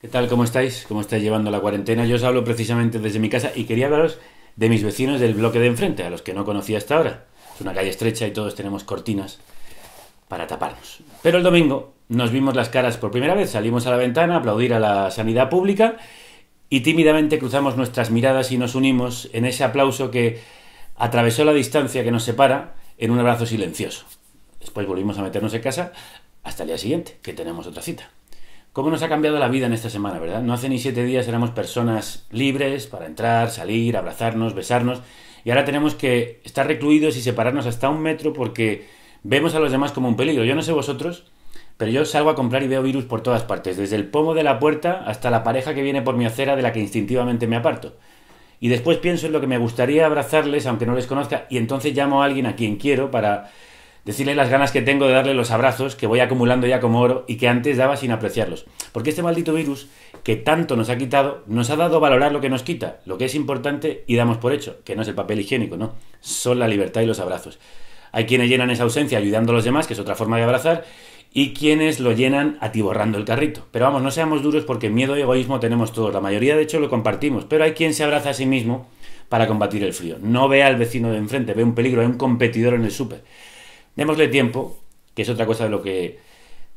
¿Qué tal? ¿Cómo estáis? ¿Cómo estáis llevando la cuarentena? Yo os hablo precisamente desde mi casa y quería hablaros de mis vecinos del bloque de enfrente, a los que no conocía hasta ahora. Es una calle estrecha y todos tenemos cortinas para taparnos. Pero el domingo nos vimos las caras por primera vez, salimos a la ventana a aplaudir a la sanidad pública y tímidamente cruzamos nuestras miradas y nos unimos en ese aplauso que atravesó la distancia que nos separa en un abrazo silencioso. Después volvimos a meternos en casa hasta el día siguiente, que tenemos otra cita. ¿Cómo nos ha cambiado la vida en esta semana, verdad? No hace ni siete días éramos personas libres para entrar, salir, abrazarnos, besarnos, y ahora tenemos que estar recluidos y separarnos hasta un metro porque vemos a los demás como un peligro. Yo no sé vosotros, pero yo salgo a comprar y veo virus por todas partes, desde el pomo de la puerta hasta la pareja que viene por mi acera de la que instintivamente me aparto. Y después pienso en lo que me gustaría abrazarles, aunque no les conozca, y entonces llamo a alguien a quien quiero para decirle las ganas que tengo de darle los abrazos que voy acumulando ya como oro y que antes daba sin apreciarlos. Porque este maldito virus que tanto nos ha quitado, nos ha dado a valorar lo que nos quita, lo que es importante y damos por hecho, que no es el papel higiénico, no, son la libertad y los abrazos. Hay quienes llenan esa ausencia ayudando a los demás, que es otra forma de abrazar, y quienes lo llenan atiborrando el carrito. Pero vamos, no seamos duros porque miedo y egoísmo tenemos todos, la mayoría de hecho lo compartimos, pero hay quien se abraza a sí mismo para combatir el frío. No ve al vecino de enfrente, ve un peligro, ve un competidor en el súper. Démosle tiempo, que es otra cosa de lo que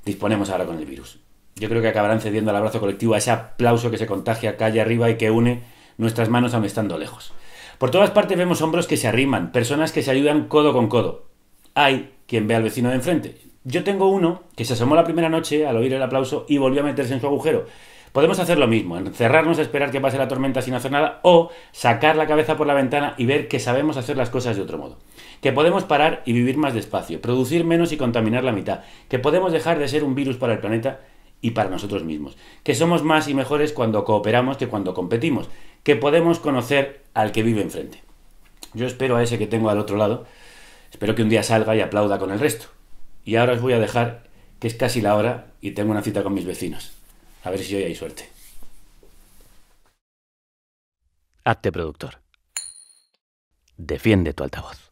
disponemos ahora con el virus. Yo creo que acabarán cediendo al abrazo colectivo, a ese aplauso que se contagia calle arriba y que une nuestras manos aun estando lejos. Por todas partes vemos hombros que se arriman, personas que se ayudan codo con codo. Hay quien ve al vecino de enfrente. Yo tengo uno que se asomó la primera noche al oír el aplauso y volvió a meterse en su agujero. Podemos hacer lo mismo, encerrarnos, esperar que pase la tormenta sin hacer nada o sacar la cabeza por la ventana y ver que sabemos hacer las cosas de otro modo. Que podemos parar y vivir más despacio, producir menos y contaminar la mitad. Que podemos dejar de ser un virus para el planeta y para nosotros mismos. Que somos más y mejores cuando cooperamos que cuando competimos. Que podemos conocer al que vive enfrente. Yo espero a ese que tengo al otro lado. Espero que un día salga y aplauda con el resto. Y ahora os voy a dejar que es casi la hora y tengo una cita con mis vecinos. A ver si hoy hay suerte. Hazte productor. Defiende tu altavoz.